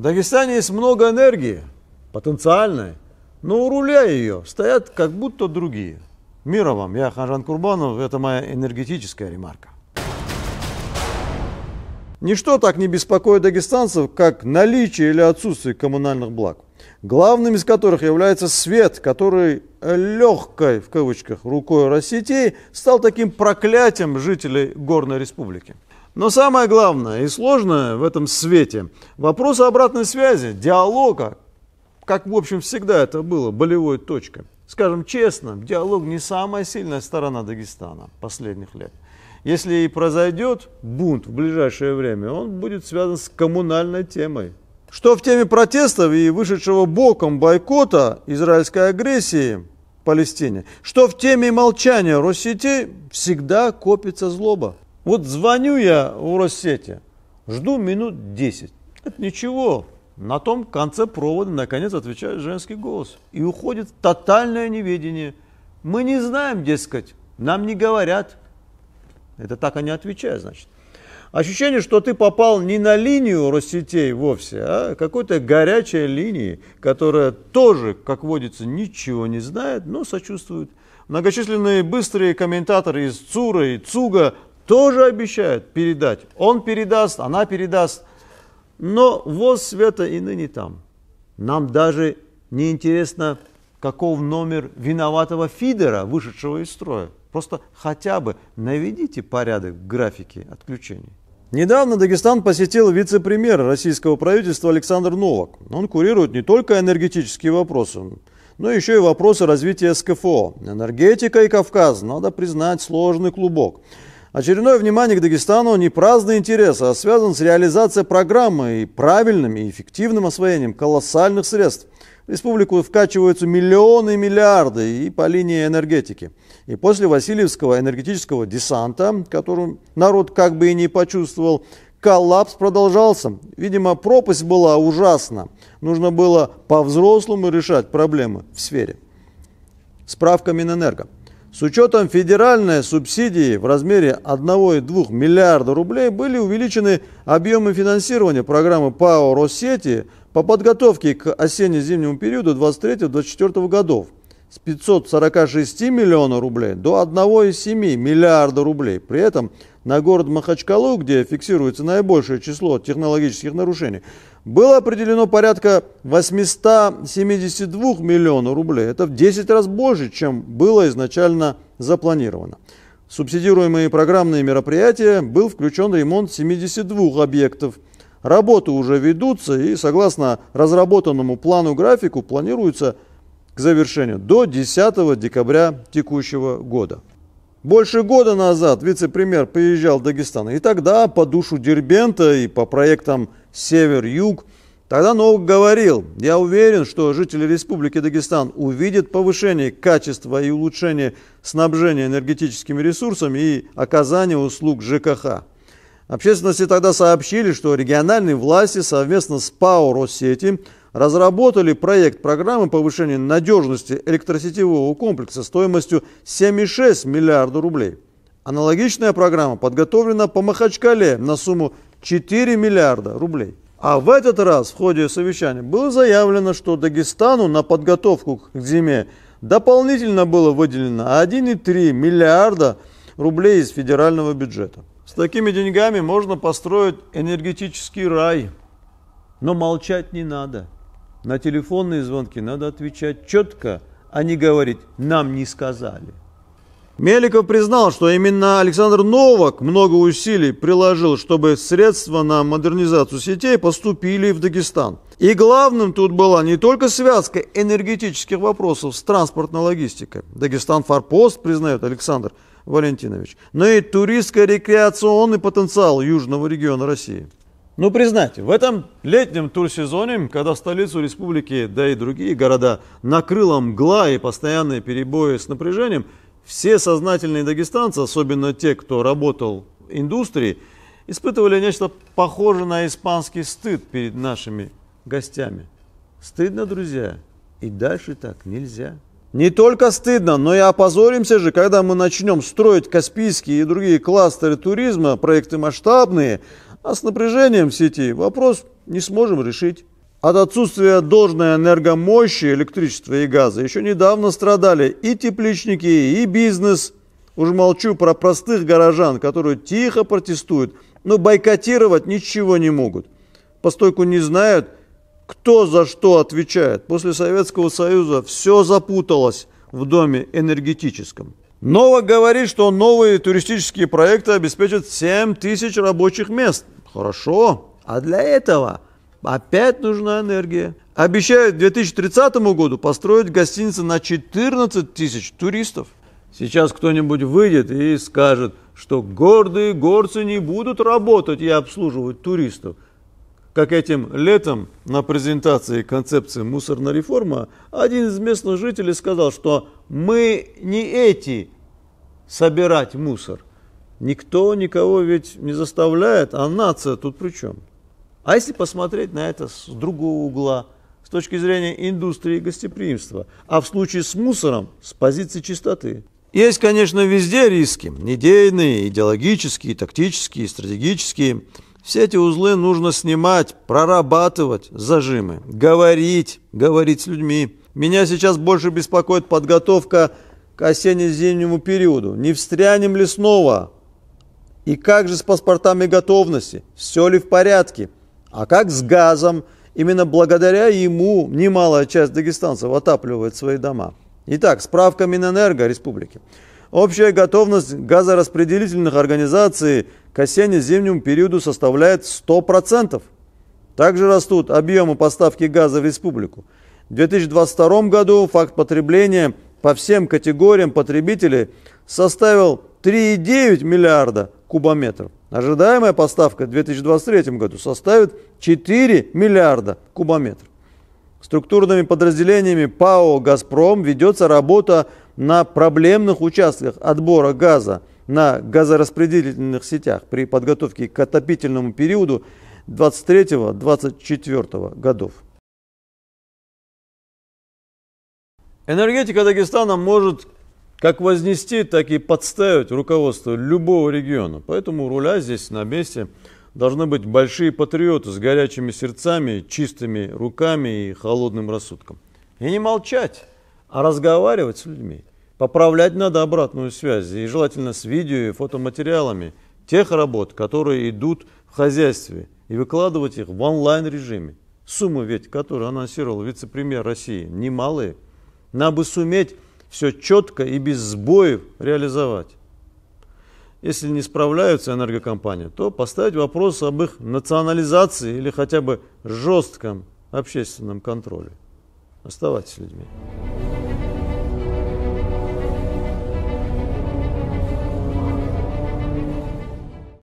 В Дагестане есть много энергии, потенциальной, но у руля ее стоят как будто другие. Мира вам, я Ханжан Курбанов, это моя энергетическая ремарка. Ничто так не беспокоит дагестанцев, как наличие или отсутствие коммунальных благ, главным из которых является свет, который легкой, в кавычках, рукой Россетей стал таким проклятием жителей Горной Республики. Но самое главное и сложное в этом свете – вопрос обратной связи, диалога, как, в общем, всегда это было, болевой точкой. Скажем честно, диалог не самая сильная сторона Дагестана последних лет. Если и произойдет бунт в ближайшее время, он будет связан с коммунальной темой. Что в теме протестов и вышедшего боком бойкота израильской агрессии в Палестине, что в теме молчания Россети всегда копится злоба. Вот звоню я в Россети, жду минут 10. Это ничего, на том конце провода наконец отвечает женский голос. И уходит в тотальное неведение. Мы не знаем, дескать, нам не говорят. Это так они отвечают, значит. Ощущение, что ты попал не на линию Россетей вовсе, а какой-то горячей линии, которая тоже, как водится, ничего не знает, но сочувствует. Многочисленные быстрые комментаторы из ЦУРа и ЦУГа тоже обещают передать. Он передаст, она передаст. Но воз света и ныне там. Нам даже не интересно, каков номер виноватого фидера, вышедшего из строя. Просто хотя бы наведите порядок в графике отключений. Недавно Дагестан посетил вице-премьер российского правительства Александр Новак. Он курирует не только энергетические вопросы, но еще и вопросы развития СКФО. Энергетика и Кавказ, надо признать, сложный клубок. Очередное внимание к Дагестану не праздный интерес, а связан с реализацией программы и правильным и эффективным освоением колоссальных средств. В республику вкачиваются миллионы и миллиарды и по линии энергетики. И после Васильевского энергетического десанта, которым народ как бы и не почувствовал, коллапс продолжался. Видимо, пропасть была ужасна. Нужно было по-взрослому решать проблемы в сфере. Справка Минэнерго. С учетом федеральной субсидии в размере 1,2 миллиарда рублей были увеличены объемы финансирования программы ПАО «Россети» по подготовке к осенне-зимнему периоду 23-24 годов с 546 миллионов рублей до 1,7 миллиарда рублей. При этом на город Махачкалу, где фиксируется наибольшее число технологических нарушений, было определено порядка 872 миллионов рублей. Это в 10 раз больше, чем было изначально запланировано. В субсидируемые программные мероприятия был включен ремонт 72 объектов. Работы уже ведутся и, согласно разработанному плану-графику, планируется к завершению до 10 декабря текущего года. Больше года назад вице-премьер приезжал в Дагестан, и тогда по душу Дербента и по проектам «Север-Юг» Тогда Новак говорил, я уверен, что жители Республики Дагестан увидят повышение качества и улучшение снабжения энергетическими ресурсами и оказания услуг ЖКХ. Общественности тогда сообщили, что региональные власти совместно с ПАО «Россети» разработали проект программы повышения надежности электросетевого комплекса стоимостью 7,6 миллиарда рублей. Аналогичная программа подготовлена по Махачкале на сумму 4 миллиарда рублей. А в этот раз в ходе совещания было заявлено, что Дагестану на подготовку к зиме дополнительно было выделено 1,3 миллиарда рублей из федерального бюджета. С такими деньгами можно построить энергетический рай. Но молчать не надо. На телефонные звонки надо отвечать четко, а не говорить «нам не сказали». Меликов признал, что именно Александр Новак много усилий приложил, чтобы средства на модернизацию сетей поступили в Дагестан. И главным тут была не только связка энергетических вопросов с транспортной логистикой. Дагестан Фарпост, признает Александр Валентинович, но и туристско-рекреационный потенциал южного региона России. Ну, признайте, в этом летнем турсезоне, когда столицу республики, да и другие города, накрыла мгла и постоянные перебои с напряжением, все сознательные дагестанцы, особенно те, кто работал в индустрии, испытывали нечто похожее на испанский стыд перед нашими гостями. Стыдно, друзья, и дальше так нельзя. Не только стыдно, но и опозоримся же, когда мы начнем строить Каспийские и другие кластеры туризма, проекты масштабные, а с напряжением в сети вопрос не сможем решить. От отсутствия должной энергомощи электричества и газа еще недавно страдали и тепличники, и бизнес. Уж молчу про простых горожан, которые тихо протестуют, но бойкотировать ничего не могут. Постойку не знают, кто за что отвечает. После Советского Союза все запуталось в доме энергетическом. Новак говорит, что новые туристические проекты обеспечат 7 тысяч рабочих мест. Хорошо, а для этого опять нужна энергия. Обещают к 2030 году построить гостиницы на 14 тысяч туристов. Сейчас кто-нибудь выйдет и скажет, что гордые горцы не будут работать и обслуживать туристов – как этим летом на презентации концепции «Мусорная реформа» один из местных жителей сказал, что мы не эти собирать мусор. Никто никого ведь не заставляет, а нация тут при чем? А если посмотреть на это с другого угла, с точки зрения индустрии гостеприимства, а в случае с мусором с позиции чистоты? Есть, конечно, везде риски – недейные, идеологические, тактические, стратегические – все эти узлы нужно снимать, прорабатывать зажимы, говорить, говорить с людьми. Меня сейчас больше беспокоит подготовка к осенне-зимнему периоду. Не встрянем ли снова? И как же с паспортами готовности? Все ли в порядке? А как с газом? Именно благодаря ему немалая часть дагестанцев отапливает свои дома. Итак, справка Минэнерго Республики. Общая готовность газораспределительных организаций – к осенне-зимнему периоду составляет 100%. Также растут объемы поставки газа в республику. В 2022 году факт потребления по всем категориям потребителей составил 3,9 миллиарда кубометров. Ожидаемая поставка в 2023 году составит 4 миллиарда кубометров. Структурными подразделениями ПАО «Газпром» ведется работа на проблемных участках отбора газа на газораспределительных сетях при подготовке к отопительному периоду 23-24 годов. Энергетика Дагестана может как вознести, так и подставить руководство любого региона. Поэтому у руля здесь на месте должны быть большие патриоты с горячими сердцами, чистыми руками и холодным рассудком. И не молчать, а разговаривать с людьми. Поправлять надо обратную связь, и желательно с видео и фотоматериалами тех работ, которые идут в хозяйстве, и выкладывать их в онлайн-режиме. Суммы ведь, которые анонсировал вице-премьер России, немалые. Надо бы суметь все четко и без сбоев реализовать. Если не справляются энергокомпании, то поставить вопрос об их национализации или хотя бы жестком общественном контроле. Оставайтесь с людьми.